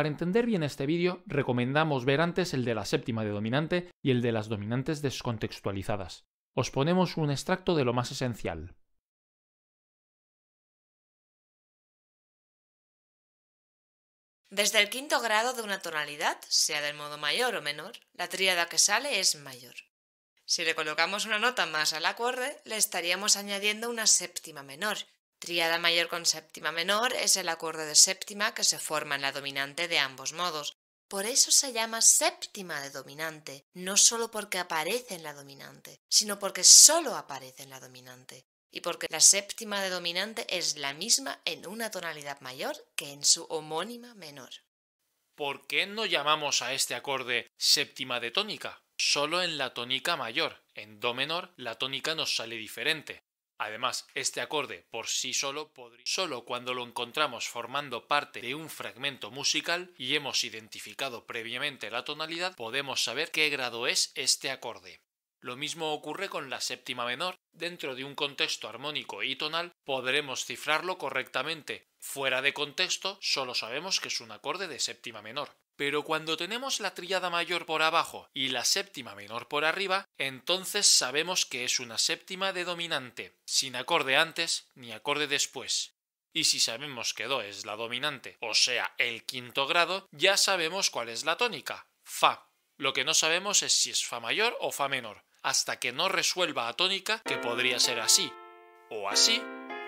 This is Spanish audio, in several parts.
Para entender bien este vídeo, recomendamos ver antes el de la séptima de dominante y el de las dominantes descontextualizadas. Os ponemos un extracto de lo más esencial. Desde el quinto grado de una tonalidad, sea del modo mayor o menor, la tríada que sale es mayor. Si le colocamos una nota más al acorde, le estaríamos añadiendo una séptima menor, Triada mayor con séptima menor es el acorde de séptima que se forma en la dominante de ambos modos. Por eso se llama séptima de dominante, no solo porque aparece en la dominante, sino porque solo aparece en la dominante, y porque la séptima de dominante es la misma en una tonalidad mayor que en su homónima menor. ¿Por qué no llamamos a este acorde séptima de tónica? Solo en la tónica mayor, en do menor, la tónica nos sale diferente. Además, este acorde por sí solo podría... Solo cuando lo encontramos formando parte de un fragmento musical y hemos identificado previamente la tonalidad, podemos saber qué grado es este acorde. Lo mismo ocurre con la séptima menor. Dentro de un contexto armónico y tonal podremos cifrarlo correctamente. Fuera de contexto, solo sabemos que es un acorde de séptima menor. Pero cuando tenemos la tríada mayor por abajo y la séptima menor por arriba, entonces sabemos que es una séptima de dominante, sin acorde antes ni acorde después. Y si sabemos que Do es la dominante, o sea, el quinto grado, ya sabemos cuál es la tónica, Fa. Lo que no sabemos es si es Fa mayor o Fa menor. Hasta que no resuelva a tónica, que podría ser así, o así,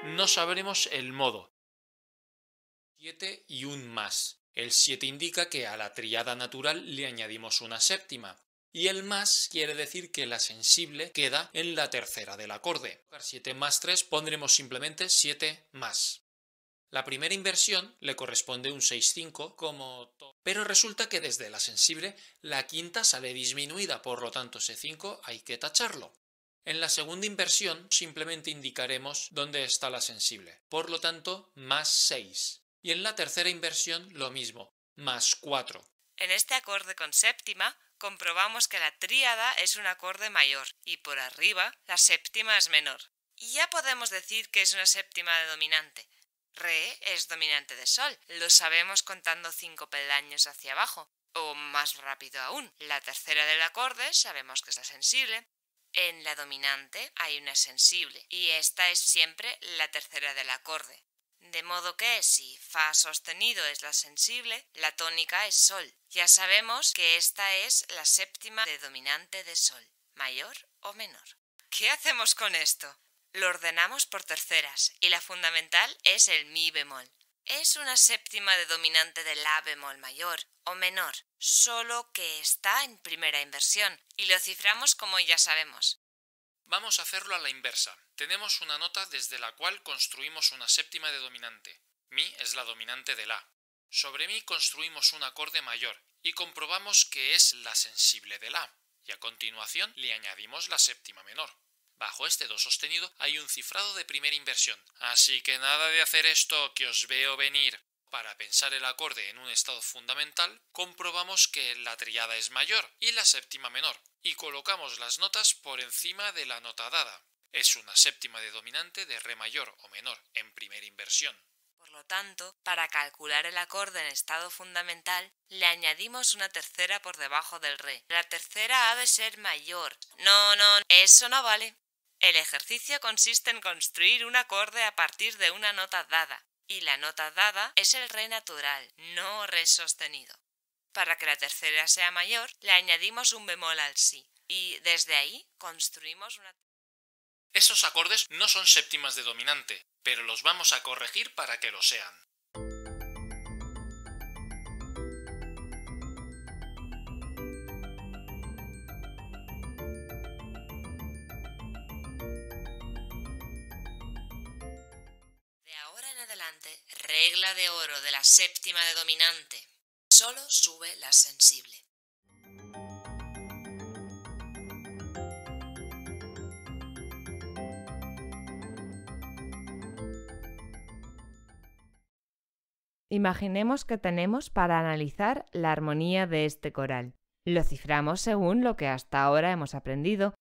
no sabremos el modo. 7 y un más. El 7 indica que a la triada natural le añadimos una séptima, y el más quiere decir que la sensible queda en la tercera del acorde. 7 más 3 pondremos simplemente 7 más. La primera inversión le corresponde un 6-5 como... Pero resulta que desde la sensible la quinta sale disminuida, por lo tanto ese 5 hay que tacharlo. En la segunda inversión simplemente indicaremos dónde está la sensible, por lo tanto más 6. Y en la tercera inversión lo mismo, más 4. En este acorde con séptima comprobamos que la tríada es un acorde mayor y por arriba la séptima es menor. Y ya podemos decir que es una séptima de dominante. Re es dominante de sol, lo sabemos contando cinco peldaños hacia abajo, o más rápido aún, la tercera del acorde sabemos que es la sensible. En la dominante hay una sensible, y esta es siempre la tercera del acorde. De modo que si Fa sostenido es la sensible, la tónica es Sol. Ya sabemos que esta es la séptima de dominante de Sol, mayor o menor. ¿Qué hacemos con esto? Lo ordenamos por terceras y la fundamental es el Mi bemol. Es una séptima de dominante de La bemol mayor o menor, solo que está en primera inversión y lo ciframos como ya sabemos. Vamos a hacerlo a la inversa. Tenemos una nota desde la cual construimos una séptima de dominante. Mi es la dominante de la. Sobre mi construimos un acorde mayor y comprobamos que es la sensible de la. Y a continuación le añadimos la séptima menor. Bajo este do sostenido hay un cifrado de primera inversión. Así que nada de hacer esto que os veo venir. Para pensar el acorde en un estado fundamental, comprobamos que la tríada es mayor y la séptima menor, y colocamos las notas por encima de la nota dada. Es una séptima de dominante de re mayor o menor en primera inversión. Por lo tanto, para calcular el acorde en estado fundamental, le añadimos una tercera por debajo del re. La tercera ha de ser mayor. No, no, eso no vale. El ejercicio consiste en construir un acorde a partir de una nota dada, y la nota dada es el re natural, no re sostenido. Para que la tercera sea mayor, le añadimos un bemol al si y desde ahí construimos una... Esos acordes no son séptimas de dominante, pero los vamos a corregir para que lo sean. De ahora en adelante, regla de oro de la séptima de dominante solo sube la sensible. Imaginemos que tenemos para analizar la armonía de este coral. Lo ciframos según lo que hasta ahora hemos aprendido.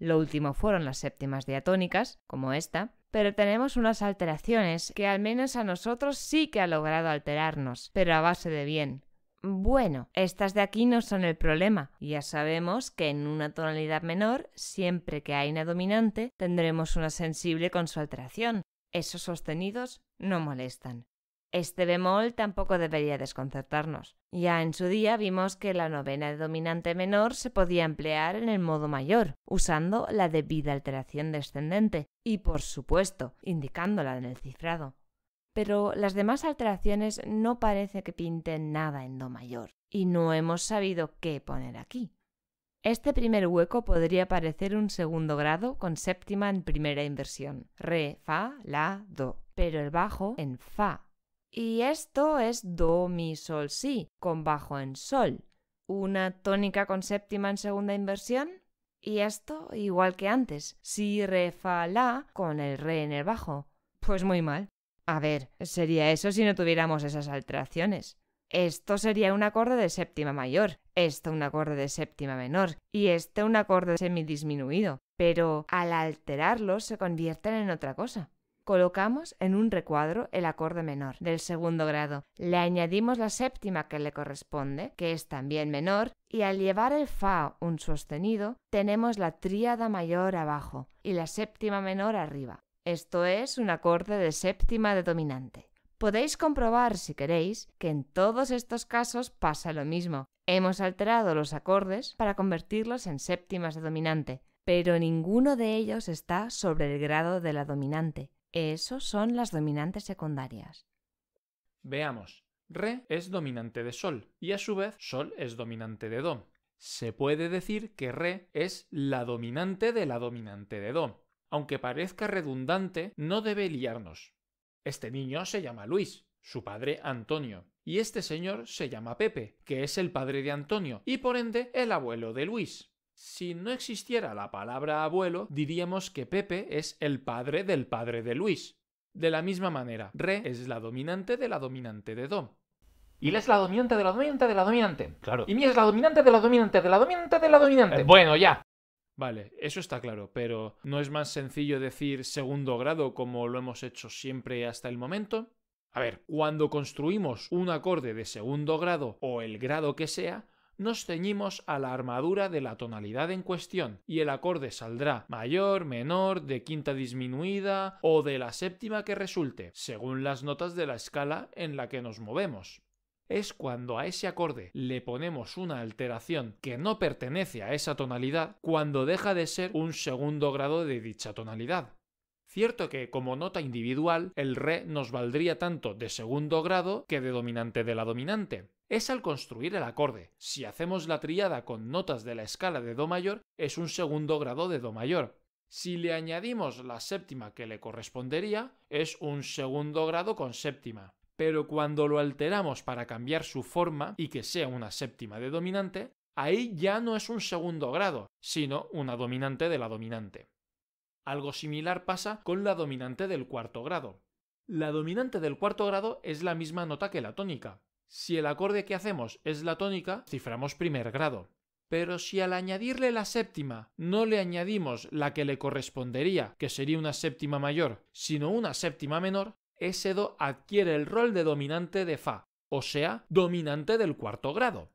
Lo último fueron las séptimas diatónicas, como esta, pero tenemos unas alteraciones que al menos a nosotros sí que ha logrado alterarnos, pero a base de bien, bueno, estas de aquí no son el problema. Ya sabemos que en una tonalidad menor, siempre que hay una dominante, tendremos una sensible con su alteración. Esos sostenidos no molestan. Este bemol tampoco debería desconcertarnos. Ya en su día vimos que la novena de dominante menor se podía emplear en el modo mayor, usando la debida alteración descendente y, por supuesto, indicándola en el cifrado pero las demás alteraciones no parece que pinten nada en do mayor, y no hemos sabido qué poner aquí. Este primer hueco podría parecer un segundo grado con séptima en primera inversión, re, fa, la, do, pero el bajo en fa. Y esto es do, mi, sol, si, con bajo en sol. Una tónica con séptima en segunda inversión. Y esto igual que antes, si, re, fa, la, con el re en el bajo. Pues muy mal. A ver, sería eso si no tuviéramos esas alteraciones. Esto sería un acorde de séptima mayor, esto un acorde de séptima menor y este un acorde semidisminuido, pero al alterarlos se convierten en otra cosa. Colocamos en un recuadro el acorde menor del segundo grado, le añadimos la séptima que le corresponde, que es también menor, y al llevar el Fa un sostenido, tenemos la tríada mayor abajo y la séptima menor arriba. Esto es un acorde de séptima de dominante. Podéis comprobar, si queréis, que en todos estos casos pasa lo mismo. Hemos alterado los acordes para convertirlos en séptimas de dominante, pero ninguno de ellos está sobre el grado de la dominante. Esos son las dominantes secundarias. Veamos. Re es dominante de Sol y a su vez Sol es dominante de Do. Se puede decir que Re es la dominante de la dominante de Do aunque parezca redundante, no debe liarnos. Este niño se llama Luis, su padre Antonio, y este señor se llama Pepe, que es el padre de Antonio, y por ende el abuelo de Luis. Si no existiera la palabra abuelo, diríamos que Pepe es el padre del padre de Luis. De la misma manera, re es la dominante de la dominante de Do. Y la es la dominante de la dominante de la dominante. Claro. Y mi es la dominante de la dominante de la dominante de la dominante. Eh, bueno, ya. Vale, eso está claro, pero ¿no es más sencillo decir segundo grado como lo hemos hecho siempre hasta el momento? A ver, cuando construimos un acorde de segundo grado o el grado que sea, nos ceñimos a la armadura de la tonalidad en cuestión y el acorde saldrá mayor, menor, de quinta disminuida o de la séptima que resulte, según las notas de la escala en la que nos movemos es cuando a ese acorde le ponemos una alteración que no pertenece a esa tonalidad, cuando deja de ser un segundo grado de dicha tonalidad. Cierto que como nota individual el re nos valdría tanto de segundo grado que de dominante de la dominante. Es al construir el acorde. Si hacemos la triada con notas de la escala de do mayor, es un segundo grado de do mayor. Si le añadimos la séptima que le correspondería, es un segundo grado con séptima pero cuando lo alteramos para cambiar su forma y que sea una séptima de dominante, ahí ya no es un segundo grado, sino una dominante de la dominante. Algo similar pasa con la dominante del cuarto grado. La dominante del cuarto grado es la misma nota que la tónica. Si el acorde que hacemos es la tónica, ciframos primer grado. Pero si al añadirle la séptima no le añadimos la que le correspondería, que sería una séptima mayor, sino una séptima menor, s adquiere el rol de dominante de Fa, o sea, dominante del cuarto grado.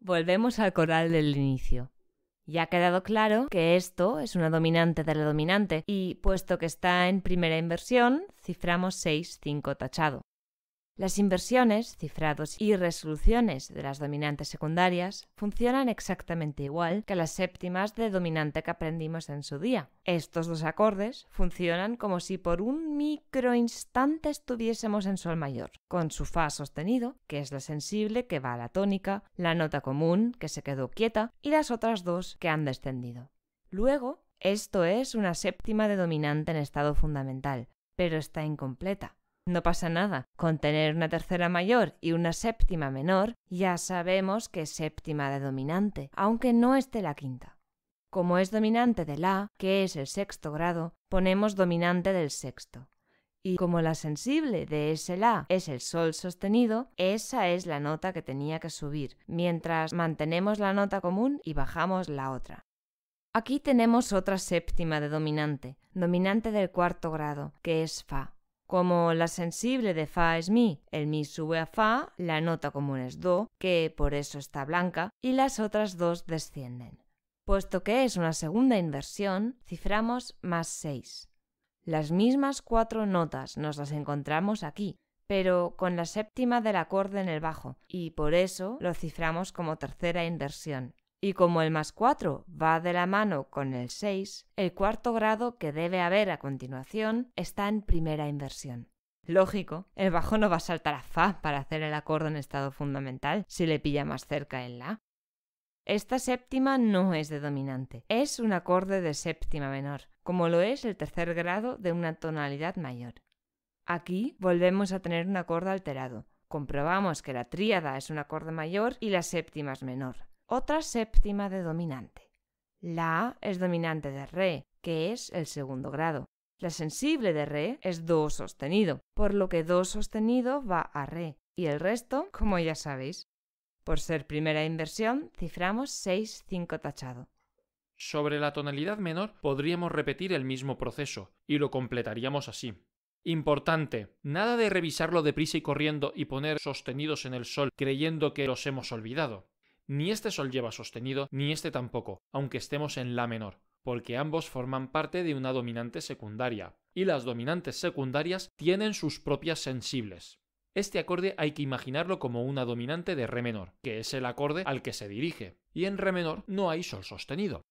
Volvemos al coral del inicio. Ya ha quedado claro que esto es una dominante de la dominante y puesto que está en primera inversión, ciframos 6, 5 tachado. Las inversiones, cifrados y resoluciones de las dominantes secundarias funcionan exactamente igual que las séptimas de dominante que aprendimos en su día. Estos dos acordes funcionan como si por un microinstante estuviésemos en sol mayor, con su fa sostenido, que es la sensible que va a la tónica, la nota común, que se quedó quieta, y las otras dos que han descendido. Luego, esto es una séptima de dominante en estado fundamental, pero está incompleta no pasa nada, con tener una tercera mayor y una séptima menor, ya sabemos que es séptima de dominante, aunque no esté la quinta. Como es dominante de la, que es el sexto grado, ponemos dominante del sexto. Y como la sensible de ese la es el sol sostenido, esa es la nota que tenía que subir, mientras mantenemos la nota común y bajamos la otra. Aquí tenemos otra séptima de dominante, dominante del cuarto grado, que es fa como la sensible de Fa es Mi, el Mi sube a Fa, la nota común es Do, que por eso está blanca, y las otras dos descienden. Puesto que es una segunda inversión, ciframos más 6. Las mismas cuatro notas nos las encontramos aquí, pero con la séptima del acorde en el bajo, y por eso lo ciframos como tercera inversión. Y como el más 4 va de la mano con el 6, el cuarto grado que debe haber a continuación está en primera inversión. Lógico, el bajo no va a saltar a Fa para hacer el acorde en estado fundamental si le pilla más cerca el La. Esta séptima no es de dominante, es un acorde de séptima menor, como lo es el tercer grado de una tonalidad mayor. Aquí volvemos a tener un acorde alterado. Comprobamos que la tríada es un acorde mayor y la séptima es menor otra séptima de dominante. La es dominante de Re, que es el segundo grado. La sensible de Re es Do sostenido, por lo que Do sostenido va a Re, y el resto, como ya sabéis. Por ser primera inversión, ciframos 6-5 tachado. Sobre la tonalidad menor podríamos repetir el mismo proceso, y lo completaríamos así. Importante, nada de revisarlo deprisa y corriendo y poner sostenidos en el sol creyendo que los hemos olvidado. Ni este sol lleva sostenido, ni este tampoco, aunque estemos en la menor, porque ambos forman parte de una dominante secundaria, y las dominantes secundarias tienen sus propias sensibles. Este acorde hay que imaginarlo como una dominante de re menor, que es el acorde al que se dirige, y en re menor no hay sol sostenido.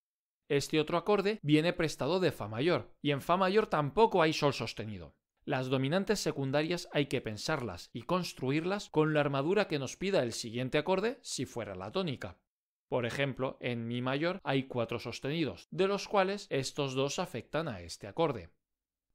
Este otro acorde viene prestado de fa mayor, y en fa mayor tampoco hay sol sostenido. Las dominantes secundarias hay que pensarlas y construirlas con la armadura que nos pida el siguiente acorde si fuera la tónica. Por ejemplo, en Mi mayor hay cuatro sostenidos, de los cuales estos dos afectan a este acorde.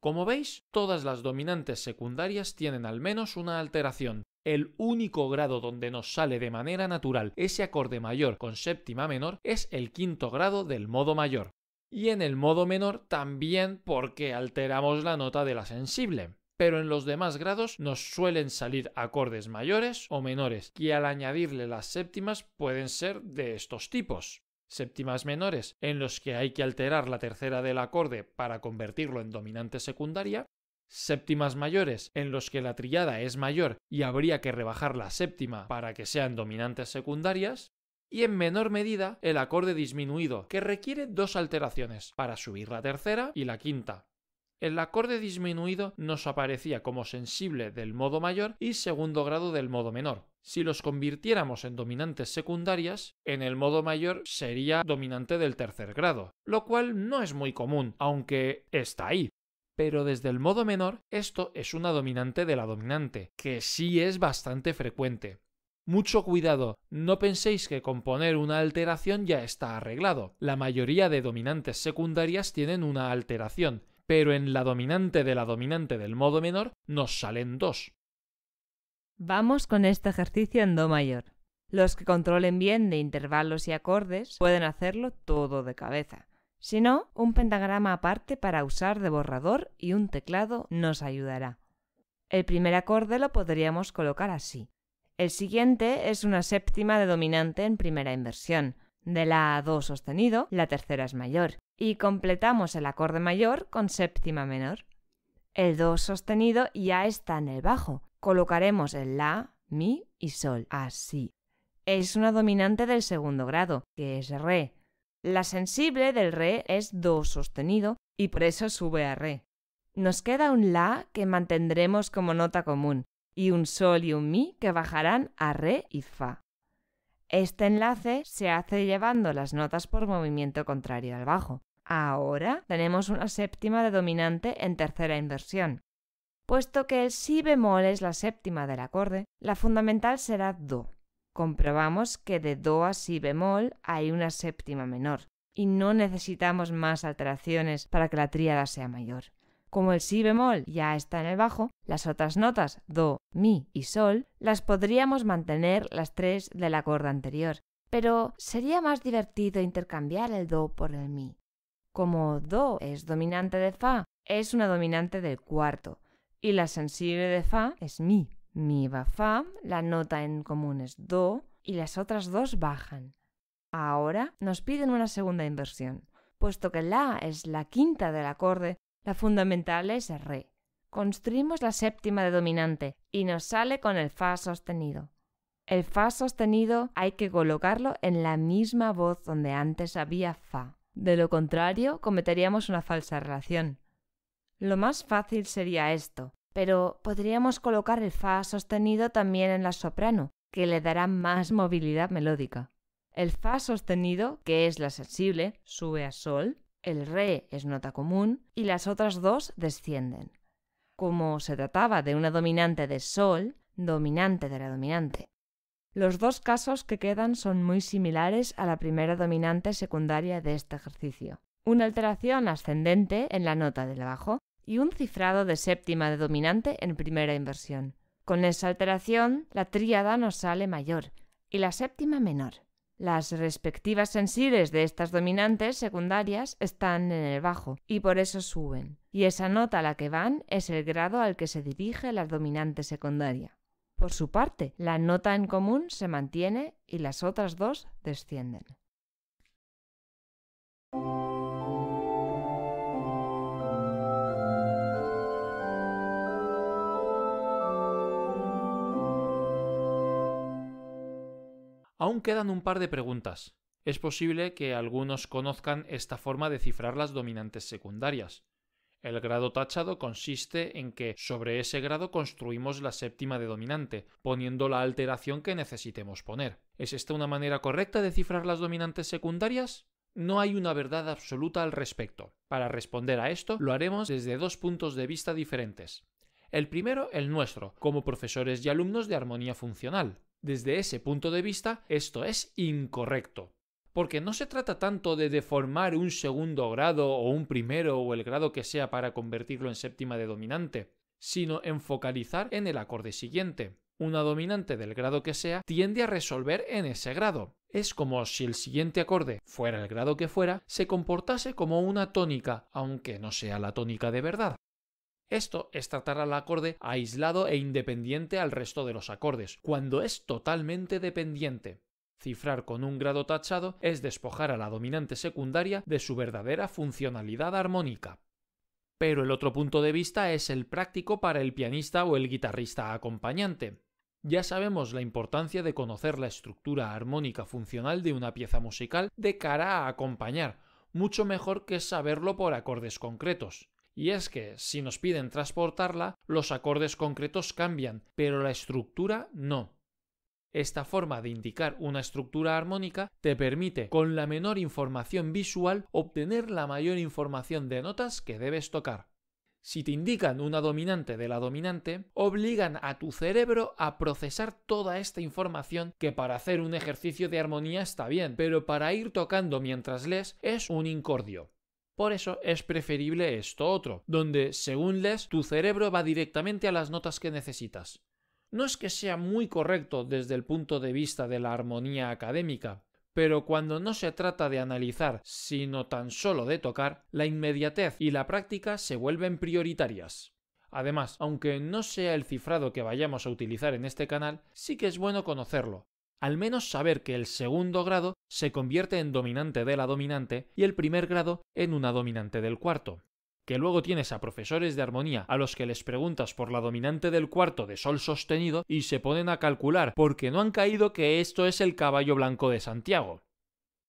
Como veis, todas las dominantes secundarias tienen al menos una alteración. El único grado donde nos sale de manera natural ese acorde mayor con séptima menor es el quinto grado del modo mayor y en el modo menor también porque alteramos la nota de la sensible. Pero en los demás grados nos suelen salir acordes mayores o menores, y al añadirle las séptimas pueden ser de estos tipos séptimas menores en los que hay que alterar la tercera del acorde para convertirlo en dominante secundaria, séptimas mayores en los que la trillada es mayor y habría que rebajar la séptima para que sean dominantes secundarias, y en menor medida el acorde disminuido, que requiere dos alteraciones para subir la tercera y la quinta. El acorde disminuido nos aparecía como sensible del modo mayor y segundo grado del modo menor. Si los convirtiéramos en dominantes secundarias, en el modo mayor sería dominante del tercer grado, lo cual no es muy común, aunque está ahí. Pero desde el modo menor, esto es una dominante de la dominante, que sí es bastante frecuente. Mucho cuidado, no penséis que componer una alteración ya está arreglado. La mayoría de dominantes secundarias tienen una alteración, pero en la dominante de la dominante del modo menor nos salen dos. Vamos con este ejercicio en Do mayor. Los que controlen bien de intervalos y acordes pueden hacerlo todo de cabeza. Si no, un pentagrama aparte para usar de borrador y un teclado nos ayudará. El primer acorde lo podríamos colocar así. El siguiente es una séptima de dominante en primera inversión. De la a do sostenido, la tercera es mayor. Y completamos el acorde mayor con séptima menor. El do sostenido ya está en el bajo. Colocaremos el la, mi y sol, así. Es una dominante del segundo grado, que es re. La sensible del re es do sostenido y por eso sube a re. Nos queda un la que mantendremos como nota común, y un sol y un mi que bajarán a re y fa. Este enlace se hace llevando las notas por movimiento contrario al bajo. Ahora tenemos una séptima de dominante en tercera inversión. Puesto que el si bemol es la séptima del acorde, la fundamental será do. Comprobamos que de do a si bemol hay una séptima menor, y no necesitamos más alteraciones para que la tríada sea mayor. Como el si bemol ya está en el bajo, las otras notas do, mi y sol las podríamos mantener las tres de la acorde anterior, pero sería más divertido intercambiar el do por el mi. Como do es dominante de fa, es una dominante del cuarto, y la sensible de fa es mi. Mi va fa, la nota en común es do, y las otras dos bajan. Ahora nos piden una segunda inversión. Puesto que la es la quinta del acorde, la fundamental es Re. Construimos la séptima de dominante y nos sale con el Fa sostenido. El Fa sostenido hay que colocarlo en la misma voz donde antes había Fa. De lo contrario, cometeríamos una falsa relación. Lo más fácil sería esto, pero podríamos colocar el Fa sostenido también en la soprano, que le dará más movilidad melódica. El Fa sostenido, que es la sensible, sube a Sol, el re es nota común y las otras dos descienden. Como se trataba de una dominante de sol, dominante de la dominante. Los dos casos que quedan son muy similares a la primera dominante secundaria de este ejercicio. Una alteración ascendente en la nota del bajo y un cifrado de séptima de dominante en primera inversión. Con esa alteración, la tríada nos sale mayor y la séptima menor. Las respectivas sensibles de estas dominantes secundarias están en el bajo y por eso suben, y esa nota a la que van es el grado al que se dirige la dominante secundaria. Por su parte, la nota en común se mantiene y las otras dos descienden. Aún quedan un par de preguntas. Es posible que algunos conozcan esta forma de cifrar las dominantes secundarias. El grado tachado consiste en que sobre ese grado construimos la séptima de dominante, poniendo la alteración que necesitemos poner. ¿Es esta una manera correcta de cifrar las dominantes secundarias? No hay una verdad absoluta al respecto. Para responder a esto, lo haremos desde dos puntos de vista diferentes. El primero, el nuestro, como profesores y alumnos de armonía funcional. Desde ese punto de vista, esto es incorrecto. Porque no se trata tanto de deformar un segundo grado o un primero o el grado que sea para convertirlo en séptima de dominante, sino en focalizar en el acorde siguiente. Una dominante del grado que sea tiende a resolver en ese grado. Es como si el siguiente acorde, fuera el grado que fuera, se comportase como una tónica, aunque no sea la tónica de verdad. Esto es tratar al acorde aislado e independiente al resto de los acordes, cuando es totalmente dependiente. Cifrar con un grado tachado es despojar a la dominante secundaria de su verdadera funcionalidad armónica. Pero el otro punto de vista es el práctico para el pianista o el guitarrista acompañante. Ya sabemos la importancia de conocer la estructura armónica funcional de una pieza musical de cara a acompañar, mucho mejor que saberlo por acordes concretos. Y es que, si nos piden transportarla, los acordes concretos cambian, pero la estructura no. Esta forma de indicar una estructura armónica te permite, con la menor información visual, obtener la mayor información de notas que debes tocar. Si te indican una dominante de la dominante, obligan a tu cerebro a procesar toda esta información que para hacer un ejercicio de armonía está bien, pero para ir tocando mientras lees es un incordio. Por eso es preferible esto otro, donde, según les, tu cerebro va directamente a las notas que necesitas. No es que sea muy correcto desde el punto de vista de la armonía académica, pero cuando no se trata de analizar, sino tan solo de tocar, la inmediatez y la práctica se vuelven prioritarias. Además, aunque no sea el cifrado que vayamos a utilizar en este canal, sí que es bueno conocerlo, al menos saber que el segundo grado se convierte en dominante de la dominante y el primer grado en una dominante del cuarto. Que luego tienes a profesores de armonía a los que les preguntas por la dominante del cuarto de sol sostenido y se ponen a calcular porque no han caído que esto es el caballo blanco de Santiago.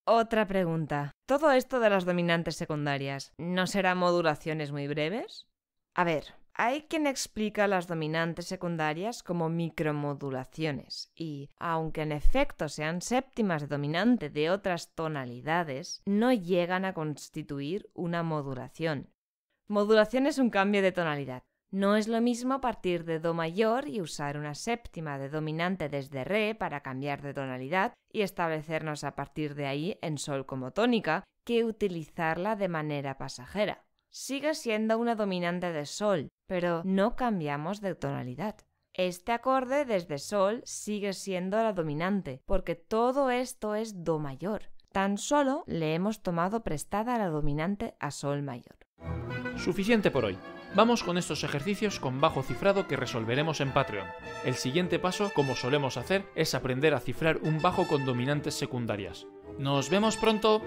Otra pregunta. Todo esto de las dominantes secundarias, ¿no será modulaciones muy breves? A ver, hay quien explica las dominantes secundarias como micromodulaciones y, aunque en efecto sean séptimas de dominante de otras tonalidades, no llegan a constituir una modulación. Modulación es un cambio de tonalidad. No es lo mismo partir de Do mayor y usar una séptima de dominante desde Re para cambiar de tonalidad y establecernos a partir de ahí en Sol como tónica que utilizarla de manera pasajera sigue siendo una dominante de sol, pero no cambiamos de tonalidad. Este acorde desde sol sigue siendo la dominante, porque todo esto es do mayor. Tan solo le hemos tomado prestada la dominante a sol mayor. Suficiente por hoy. Vamos con estos ejercicios con bajo cifrado que resolveremos en Patreon. El siguiente paso, como solemos hacer, es aprender a cifrar un bajo con dominantes secundarias. ¡Nos vemos pronto!